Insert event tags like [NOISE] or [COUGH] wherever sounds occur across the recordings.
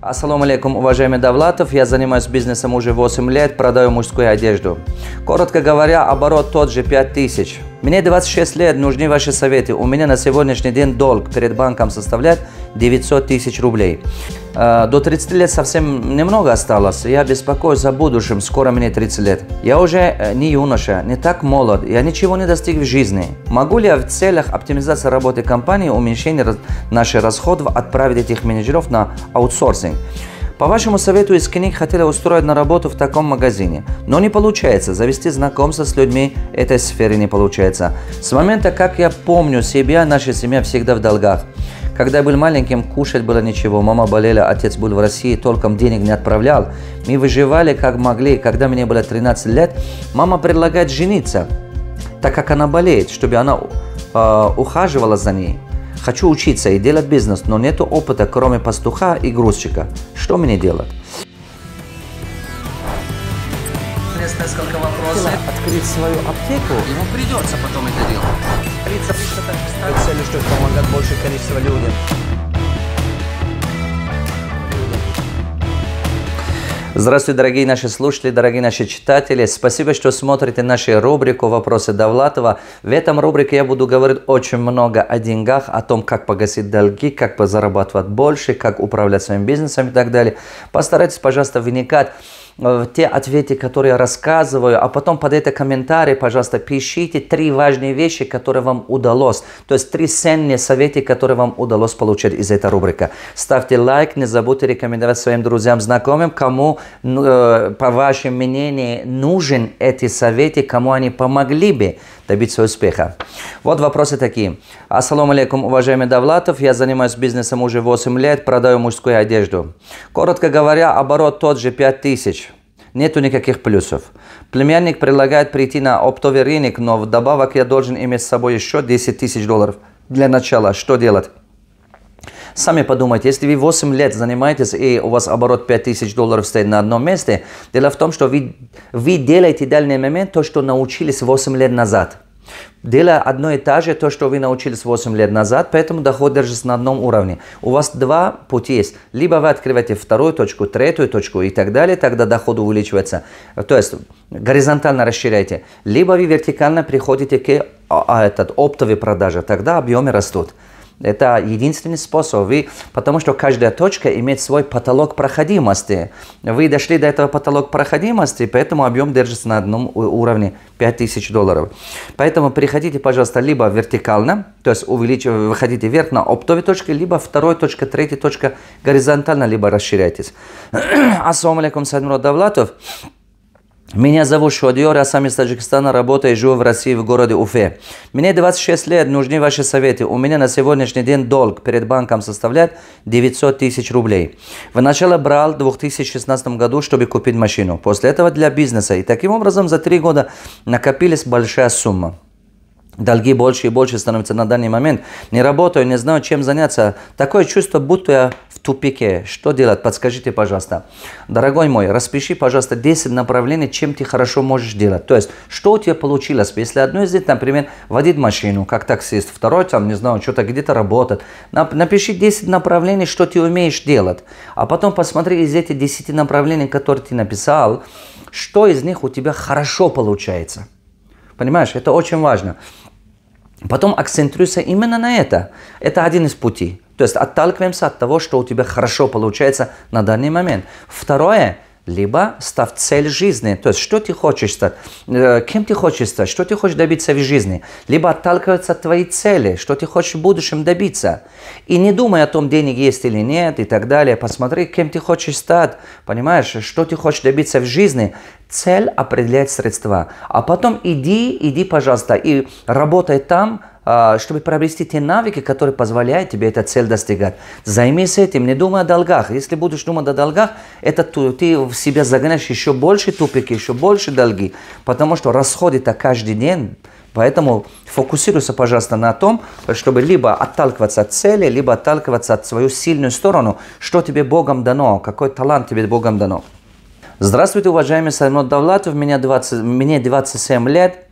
Ассаламу алейкум, уважаемый Давлатов. Я занимаюсь бизнесом уже 8 лет, продаю мужскую одежду. Коротко говоря, оборот тот же 5000. Мне 26 лет, нужны ваши советы. У меня на сегодняшний день долг перед банком составляет 900 тысяч рублей. А, до 30 лет совсем немного осталось. Я беспокоюсь за будущем. Скоро мне 30 лет. Я уже э, не юноша, не так молод. Я ничего не достиг в жизни. Могу ли я в целях оптимизации работы компании, уменьшения наших расходов, отправить этих менеджеров на аутсорсинг? По вашему совету из книг хотели устроить на работу в таком магазине, но не получается, завести знакомство с людьми этой сферы не получается. С момента, как я помню себя, наша семья всегда в долгах. Когда я был маленьким, кушать было ничего. Мама болела, отец был в России, толком денег не отправлял. Мы выживали как могли. Когда мне было 13 лет, мама предлагает жениться, так как она болеет, чтобы она э, ухаживала за ней. Хочу учиться и делать бизнес, но нет опыта, кроме пастуха и грузчика. Что мне делать? Есть несколько вопросов. Открыть свою аптеку. Ему придется потом это делать количество людям. Здравствуйте, дорогие наши слушатели, дорогие наши читатели. Спасибо, что смотрите нашу рубрику «Вопросы Довлатова». В этом рубрике я буду говорить очень много о деньгах, о том, как погасить долги, как зарабатывать больше, как управлять своим бизнесом и так далее. Постарайтесь, пожалуйста, вникать Э, те ответы, которые рассказываю, а потом под это комментарий, пожалуйста, пишите три важные вещи, которые вам удалось, то есть три ценные советы, которые вам удалось получить из этой рубрики. Ставьте лайк, не забудьте рекомендовать своим друзьям, знакомым, кому, э, по вашему мнению, нужен эти советы, кому они помогли бы добиться успеха. Вот вопросы такие. Ассаламу алейкум, уважаемый Давлатов. Я занимаюсь бизнесом уже 8 лет, продаю мужскую одежду. Коротко говоря, оборот тот же 5000. Нету никаких плюсов. Племянник предлагает прийти на оптовый рынок, но вдобавок я должен иметь с собой еще 10 тысяч долларов. Для начала, что делать? Сами подумайте, если вы 8 лет занимаетесь и у вас оборот 5000 долларов стоит на одном месте, дело в том, что вы, вы делаете в момент то, что научились 8 лет назад. Дело одно и то же, то, что вы научились 8 лет назад, поэтому доход держится на одном уровне. У вас два пути есть. Либо вы открываете вторую точку, третью точку и так далее, тогда доход увеличивается. То есть горизонтально расширяете. Либо вы вертикально приходите к а, а этот, оптовой продаже, тогда объемы растут. Это единственный способ. Вы, потому что каждая точка имеет свой потолок проходимости. Вы дошли до этого потолок проходимости, поэтому объем держится на одном уровне 5000 долларов. Поэтому приходите, пожалуйста, либо вертикально, то есть увелич... выходите вверх на оптовой точке, либо второй точка, третья точка горизонтально, либо расширяйтесь. [CLEARS THROAT] Ассаламу алейкум, Садмур Давлатов. Меня зовут Шуадьор, я сам из Таджикистана, работаю и живу в России, в городе Уфе. Мне 26 лет, нужны ваши советы. У меня на сегодняшний день долг перед банком составляет 900 тысяч рублей. В начале брал в 2016 году, чтобы купить машину. После этого для бизнеса. И таким образом за три года накопились большая сумма. Долги больше и больше становятся на данный момент. Не работаю, не знаю, чем заняться. Такое чувство, будто я в тупике. Что делать? Подскажите, пожалуйста. Дорогой мой, распиши, пожалуйста, 10 направлений, чем ты хорошо можешь делать. То есть, что у тебя получилось? Если одно из них, например, водить машину, как таксист, второй, там, не знаю, что-то где-то работать. Напиши 10 направлений, что ты умеешь делать. А потом посмотри из этих 10 направлений, которые ты написал, что из них у тебя хорошо получается. Понимаешь, это очень важно. Потом акцентируйся именно на это. Это один из путей. То есть отталкиваемся от того, что у тебя хорошо получается на данный момент. Второе, либо став цель жизни, то есть что ты хочешь стать, э, кем ты хочешь стать, что ты хочешь добиться в жизни, либо отталкиваться от твоей цели, что ты хочешь в будущем добиться. И не думай о том, денег есть или нет и так далее, посмотри, кем ты хочешь стать, понимаешь, что ты хочешь добиться в жизни, Цель определяет средства. А потом иди, иди, пожалуйста, и работай там, а, чтобы приобрести те навыки, которые позволяют тебе эту цель достигать. Займись этим, не думай о долгах. Если будешь думать о долгах, это ты в себя загоняешь еще больше тупики, еще больше долги, потому что расходы то каждый день. Поэтому фокусируйся, пожалуйста, на том, чтобы либо отталкиваться от цели, либо отталкиваться от свою сильную сторону, что тебе Богом дано, какой талант тебе Богом дано. Здравствуйте, уважаемый Саймон Давлатов. Меня 20, мне 27 лет.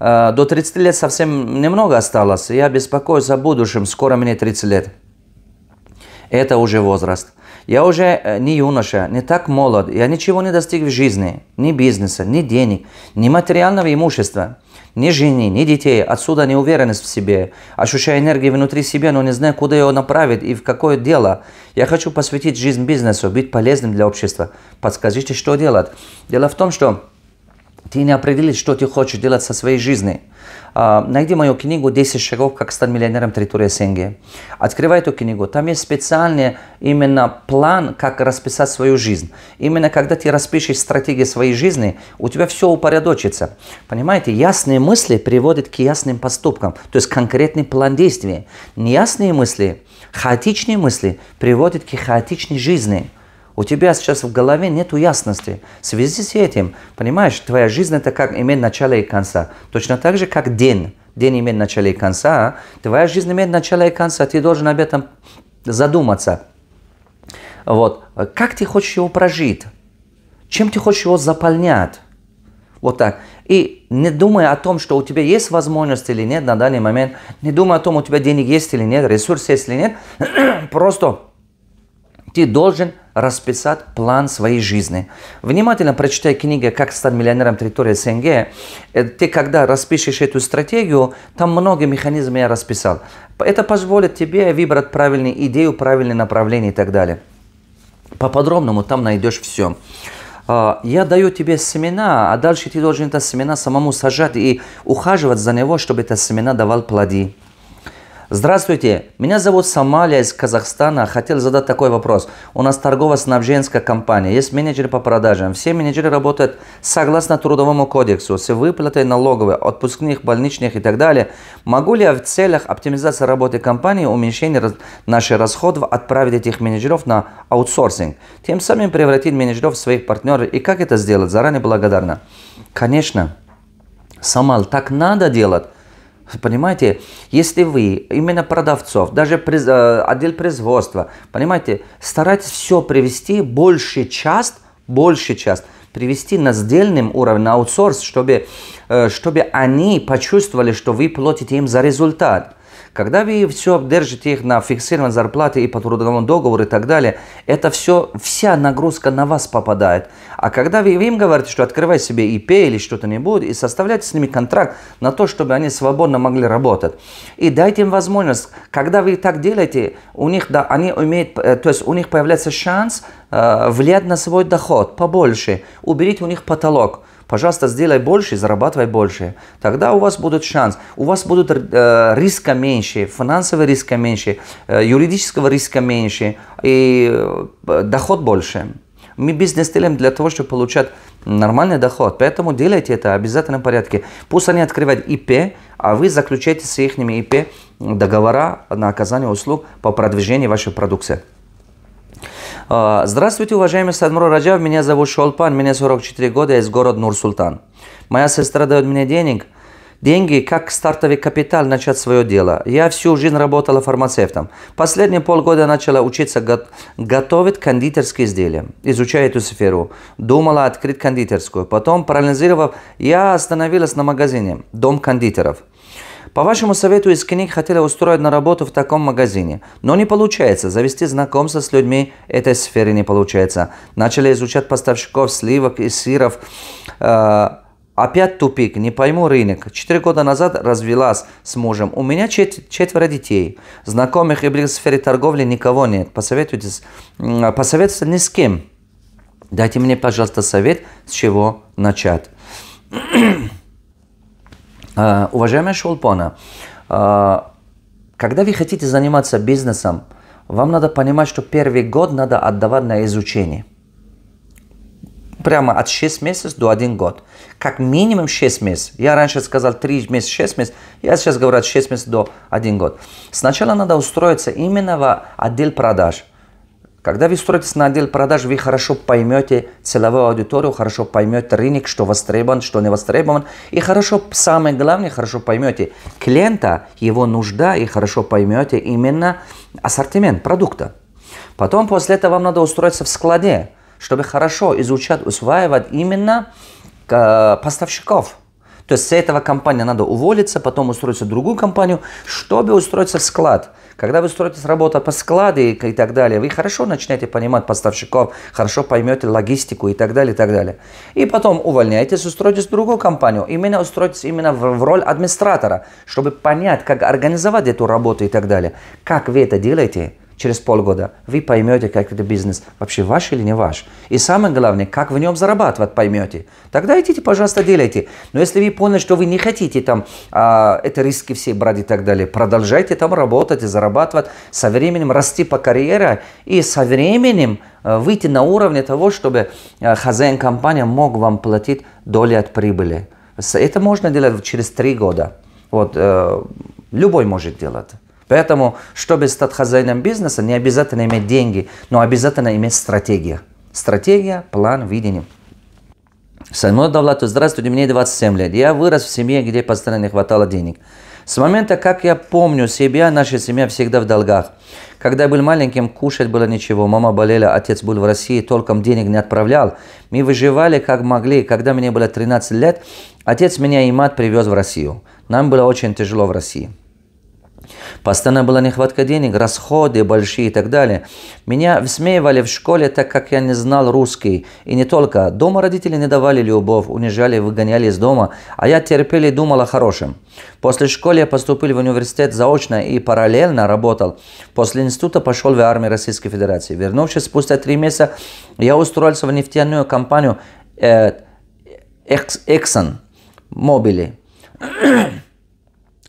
Э, до 30 лет совсем немного осталось. Я беспокоюсь о будущем. Скоро мне 30 лет. Это уже возраст. Я уже э, не юноша, не так молод. Я ничего не достиг в жизни. Ни бизнеса, ни денег, ни материального имущества ни жены, ни детей, отсюда неуверенность в себе, ощущая энергию внутри себя, но не зная, куда ее направить и в какое дело. Я хочу посвятить жизнь бизнесу, быть полезным для общества. Подскажите, что делать? Дело в том, что ты не определишь, что ты хочешь делать со своей жизнью. найди мою книгу «10 шагов, как стать миллионером территории СНГ». Открывай эту книгу. Там есть специальный именно план, как расписать свою жизнь. Именно когда ты распишешь стратегию своей жизни, у тебя все упорядочится. Понимаете, ясные мысли приводят к ясным поступкам, то есть конкретный план действий. Неясные мысли, хаотичные мысли приводят к хаотичной жизни – у тебя сейчас в голове нет ясности. В связи с этим, понимаешь, твоя жизнь это как имеет начало и конца. Точно так же, как день. День имеет начало и конца. А? Твоя жизнь имеет начало и конца. Ты должен об этом задуматься. Вот. Как ты хочешь его прожить? Чем ты хочешь его заполнять? Вот так. И не думая о том, что у тебя есть возможность или нет на данный момент, не думая о том, у тебя денег есть или нет, ресурс есть или нет, [CLEARS THROAT] просто ты должен расписать план своей жизни. Внимательно прочитай книгу «Как стать миллионером территории СНГ». Э, ты, когда распишешь эту стратегию, там много механизмов я расписал. Это позволит тебе выбрать правильную идею, правильное направление и так далее. По-подробному там найдешь все. А, я даю тебе семена, а дальше ты должен это семена самому сажать и ухаживать за него, чтобы это семена давал плоды. Здравствуйте, меня зовут Самалия из Казахстана. Хотел задать такой вопрос. У нас торгово-снабженская компания, есть менеджеры по продажам. Все менеджеры работают согласно Трудовому кодексу с выплатой налоговой, отпускных, больничных и так далее. Могу ли я в целях оптимизации работы компании, уменьшения наших расходов отправить этих менеджеров на аутсорсинг, тем самым превратить менеджеров в своих партнеров? И как это сделать? Заранее благодарна. Конечно, Самал, так надо делать. Понимаете, если вы, именно продавцов, даже приз, э, отдел производства, понимаете, старайтесь все привести, больше часть, больше часть, привести на сдельный уровень, на аутсорс, чтобы, э, чтобы они почувствовали, что вы платите им за результат. Когда вы все держите их на фиксированной зарплате и по трудовому договору и так далее, это все, вся нагрузка на вас попадает. А когда вы им говорите, что открывай себе ИП или что-то не будет, и составляйте с ними контракт на то, чтобы они свободно могли работать. И дайте им возможность. Когда вы так делаете, у них, да, они умеют, э, то есть у них появляется шанс э, влиять на свой доход побольше. Уберите у них потолок. Пожалуйста, сделай больше, зарабатывай больше. Тогда у вас будет шанс, у вас будут э, риска меньше, финансового риска меньше, э, юридического риска меньше и э, доход больше. Мы бизнес делаем для того, чтобы получать нормальный доход. Поэтому делайте это в обязательном порядке. Пусть они открывают ИП, а вы заключаете с их ИП договора на оказание услуг по продвижению вашей продукции. А, здравствуйте, уважаемый Садмур Раджав. Меня зовут Шолпан. Мне 44 года, из города Нур-Султан. Моя сестра дает мне денег. Деньги как стартовый капитал начать свое дело. Я всю жизнь работала фармацевтом. Последние полгода начала учиться го готовить кондитерские изделия, изучая эту сферу. Думала открыть кондитерскую. Потом, парализировав, я остановилась на магазине «Дом кондитеров». По вашему совету из книг хотели устроить на работу в таком магазине, но не получается, завести знакомство с людьми этой сферы не получается. Начали изучать поставщиков сливок и сыров, а, Опять тупик, не пойму рынок. Четыре года назад развелась с мужем. У меня чет четверо детей. Знакомых и близ в сфере торговли никого нет. Посоветуйтесь, посоветуйся ни с кем. Дайте мне, пожалуйста, совет, с чего начать. [CLEARS THROAT] А, уважаемая Шолпона, а, когда вы хотите заниматься бизнесом, вам надо понимать, что первый год надо отдавать на изучение. Прямо от 6 месяцев до 1 год. Как минимум 6 месяцев. Я раньше сказал 3 месяца, 6 месяцев. Я сейчас говорю от 6 месяцев до 1 год. Сначала надо устроиться именно в отдел продаж – когда вы строитесь на отдел продаж, вы хорошо поймете целевую аудиторию, хорошо поймете рынок, что востребован, что не востребован. И хорошо, самое главное, хорошо поймете клиента, его нужда, и хорошо поймете именно ассортимент продукта. Потом после этого вам надо устроиться в складе, чтобы хорошо изучать, усваивать именно э, поставщиков – то есть с этого компания надо уволиться, потом устроиться в другую компанию, чтобы устроиться в склад. Когда вы строите работу по складу и, так далее, вы хорошо начинаете понимать поставщиков, хорошо поймете логистику и так далее, и так далее. И потом увольняетесь, устроитесь в другую компанию, именно устроитесь именно в, в роль администратора, чтобы понять, как организовать эту работу и так далее. Как вы это делаете – через полгода вы поймете, как это бизнес вообще ваш или не ваш. И самое главное, как в нем зарабатывать поймете. Тогда идите, пожалуйста, делайте. Но если вы поняли, что вы не хотите там а, это риски все брать и так далее, продолжайте там работать и зарабатывать, со временем расти по карьере и со временем э, выйти на уровне того, чтобы э, хозяин компании мог вам платить доли от прибыли. Это можно делать через три года. Вот, э, любой может делать. Поэтому, чтобы стать хозяином бизнеса, не обязательно иметь деньги, но обязательно иметь стратегию. Стратегия, план, видение. Саймон Давлатов, здравствуйте, мне 27 лет. Я вырос в семье, где постоянно не хватало денег. С момента, как я помню себя, наша семья всегда в долгах. Когда я был маленьким, кушать было ничего. Мама болела, отец был в России, толком денег не отправлял. Мы выживали как могли. Когда мне было 13 лет, отец меня и мать привез в Россию. Нам было очень тяжело в России. Постоянно была нехватка денег, расходы большие и так далее. Меня высмеивали в школе, так как я не знал русский. И не только. Дома родители не давали любовь, унижали, выгоняли из дома. А я терпел и думал о хорошем. После школы я поступил в университет заочно и параллельно работал. После института пошел в армию Российской Федерации. Вернувшись спустя три месяца, я устроился в нефтяную компанию э, Exxon Mobile.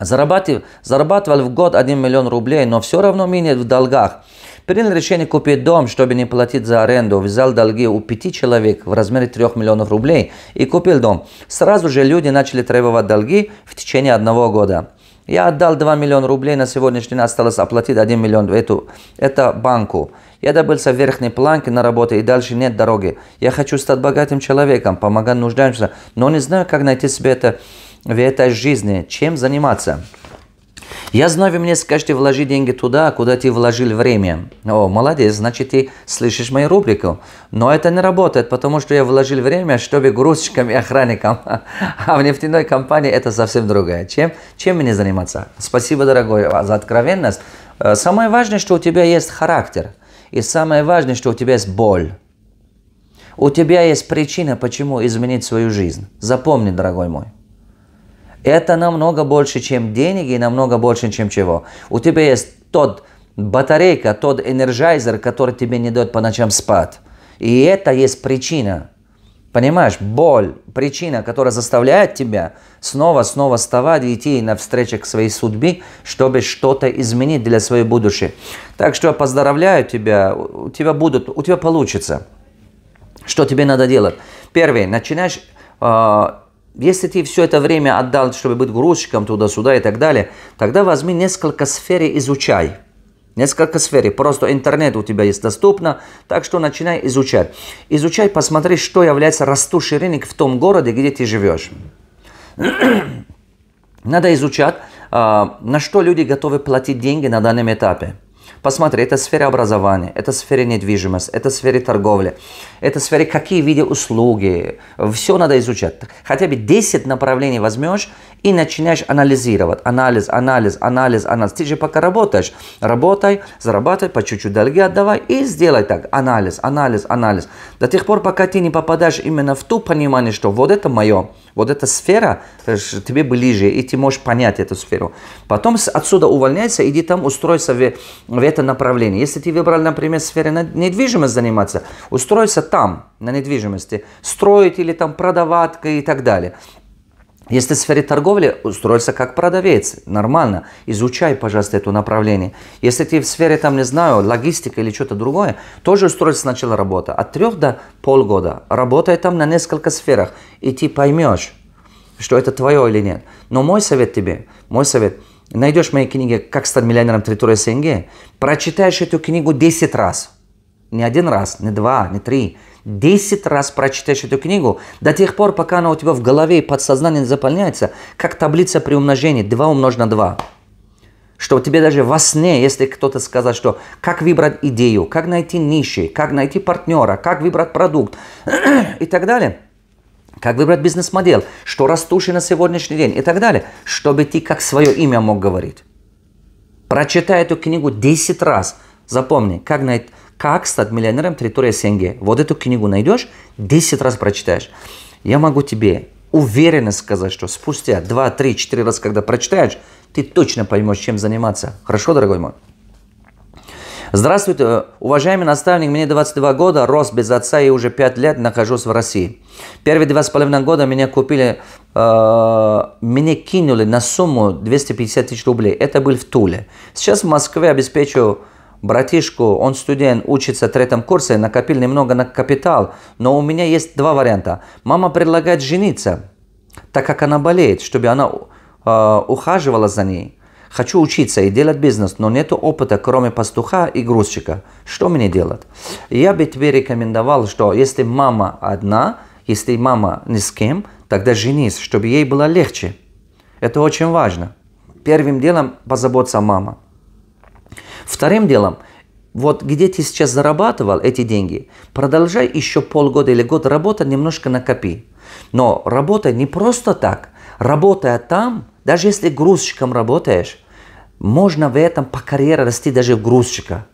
Зарабатывал зарабатывали в год 1 миллион рублей, но все равно минет в долгах. Принял решение купить дом, чтобы не платить за аренду. Взял долги у пяти человек в размере 3 миллионов рублей и купил дом. Сразу же люди начали требовать долги в течение одного года. Я отдал 2 миллиона рублей, на сегодняшний день осталось оплатить 1 миллион в эту, это банку. Я добился верхней планки на работе и дальше нет дороги. Я хочу стать богатым человеком, помогать нуждающимся, но не знаю, как найти себе это в этой жизни, чем заниматься. Я знаю, вы мне скажете, вложи деньги туда, куда ты вложил время. О, молодец, значит, ты слышишь мою рубрику. Но это не работает, потому что я вложил время, чтобы грузчикам и охранникам. [LAUGHS] А в нефтяной компании это совсем другое. Чем, чем мне заниматься? Спасибо, дорогой, а, за откровенность. Э, самое важное, что у тебя есть характер. И самое важное, что у тебя есть боль. У тебя есть причина, почему изменить свою жизнь. Запомни, дорогой мой. Это намного больше, чем деньги, и намного больше, чем чего. У тебя есть тот батарейка, тот энергайзер, который тебе не дает по ночам спать. И это есть причина. Понимаешь, боль, причина, которая заставляет тебя снова-снова вставать и идти на встречу к своей судьбе, чтобы что-то изменить для своей будущей. Так что я поздравляю тебя, у тебя, будут, у тебя получится. Что тебе надо делать? Первое, начинаешь э, если ты все это время отдал, чтобы быть грузчиком туда-сюда и так далее, тогда возьми несколько сфер и изучай. Несколько сфер. Просто интернет у тебя есть доступно, так что начинай изучать. Изучай, посмотри, что является растущий рынок в том городе, где ты живешь. [CLEARS THROAT] Надо изучать, а, на что люди готовы платить деньги на данном этапе. Посмотри, это сфера образования, это сфера сфере недвижимости, это сфера торговли, это сфера какие виды услуги. Все надо изучать. Хотя бы 10 направлений возьмешь и начинаешь анализировать. Анализ, анализ, анализ, анализ. Ты же пока работаешь. Работай, зарабатывай, по чуть-чуть долги отдавай и сделай так. Анализ, анализ, анализ. До тех пор, пока ты не попадаешь именно в ту понимание, что вот это мое, вот эта сфера э, тебе ближе, и ты можешь понять эту сферу. Потом отсюда увольняйся, иди там, устройся в, в этой это направление. Если ты выбрал, например, в сфере недвижимости заниматься, устроиться там, на недвижимости, строить или там продавать и так далее. Если в сфере торговли, устроиться как продавец, нормально, изучай, пожалуйста, это направление. Если ты в сфере, там, не знаю, логистика или что-то другое, тоже устроиться сначала работа. От трех до полгода работай там на несколько сферах, и ты поймешь, что это твое или нет. Но мой совет тебе, мой совет – найдешь мои книги «Как стать миллионером. территории СНГ», прочитаешь эту книгу 10 раз. Не один раз, не два, не три. 10 раз прочитаешь эту книгу до тех пор, пока она у тебя в голове и подсознании заполняется, как таблица при умножении 2 умножить на 2 что тебе даже во сне, если кто-то сказать, что как выбрать идею, как найти ниши, как найти партнера, как выбрать продукт [CLEARS THROAT] и так далее – как выбрать бизнес-модель, что растущий на сегодняшний день и так далее, чтобы ты как свое имя мог говорить. Прочитай эту книгу 10 раз. Запомни, как, най... как стать миллионером территории СНГ. Вот эту книгу найдешь, 10 раз прочитаешь. Я могу тебе уверенно сказать, что спустя 2, 3, 4 раза, когда прочитаешь, ты точно поймешь, чем заниматься. Хорошо, дорогой мой? Здравствуйте, э, уважаемый наставник, мне 22 года, рос без отца и уже 5 лет нахожусь в России. Первые два с половиной года меня купили, э, мне кинули на сумму 250 тысяч рублей. Это был в Туле. Сейчас в Москве обеспечиваю братишку, он студент, учится в третьем курсе, накопил немного на капитал, но у меня есть два варианта. Мама предлагает жениться, так как она болеет, чтобы она э, ухаживала за ней. Хочу учиться и делать бизнес, но нет опыта, кроме пастуха и грузчика. Что мне делать? Я бы тебе рекомендовал, что если мама одна, если мама ни с кем, тогда женись, чтобы ей было легче. Это очень важно. Первым делом позаботься о маме. Вторым делом, вот где ты сейчас зарабатывал эти деньги, продолжай еще полгода или год работать, немножко накопи. Но работай не просто так – Работая там, даже если грузчиком работаешь, можно в этом по карьере расти даже в грузчика.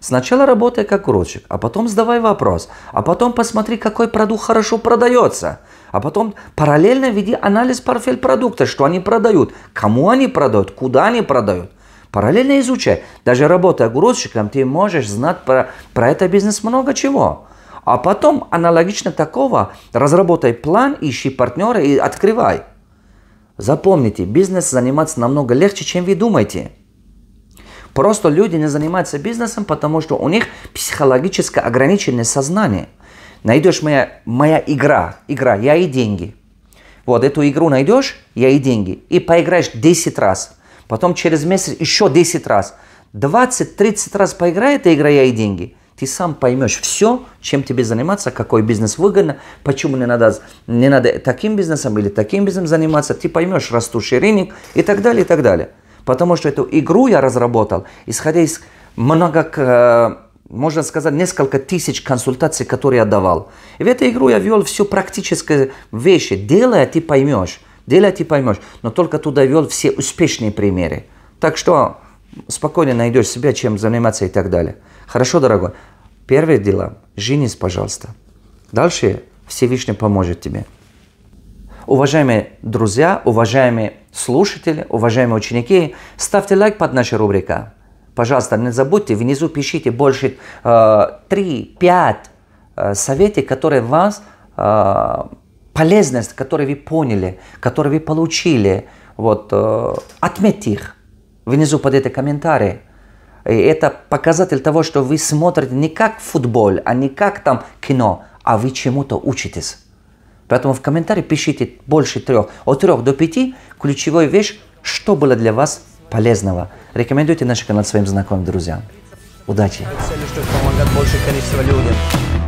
Сначала работай как грузчик, а потом задавай вопрос, а потом посмотри, какой продукт хорошо продается, а потом параллельно веди анализ портфель продукта, что они продают, кому они продают, куда они продают. Параллельно изучай. Даже работая грузчиком, ты можешь знать про, про это бизнес много чего. А потом аналогично такого разработай план, ищи партнера и открывай. Запомните, бизнес заниматься намного легче, чем вы думаете. Просто люди не занимаются бизнесом, потому что у них психологически ограниченное сознание. Найдешь моя, моя игра, игра «Я и деньги». Вот эту игру найдешь «Я и деньги» и поиграешь 10 раз. Потом через месяц еще 10 раз. 20-30 раз поиграет эта игра «Я и деньги». Ты сам поймешь все, чем тебе заниматься, какой бизнес выгодно, почему не надо, не надо таким бизнесом или таким бизнесом заниматься. Ты поймешь растущий рынок и так далее, и так далее. Потому что эту игру я разработал, исходя из много, э, можно сказать, несколько тысяч консультаций, которые я давал. И в эту игру я ввел все практические вещи. Делая, ты поймешь. Делая, ты поймешь. Но только туда ввел все успешные примеры. Так что спокойно найдешь себя, чем заниматься и так далее. Хорошо, дорогой. Первое дело, женись, пожалуйста. Дальше Всевышний поможет тебе. Уважаемые друзья, уважаемые слушатели, уважаемые ученики, ставьте лайк под наша рубрика. Пожалуйста, не забудьте, внизу пишите больше э, 3-5 э, советов, которые вас, э, полезность, которые вы поняли, которые вы получили. Вот, э, отметьте их внизу под эти комментарии это показатель того, что вы смотрите не как футбол, а не как там кино, а вы чему-то учитесь. Поэтому в комментарии пишите больше трех, от трех до пяти Ключевой вещь, что было для вас полезного. Рекомендуйте наш канал своим знакомым друзьям. Удачи! Цели, чтобы помогать большее количество людям.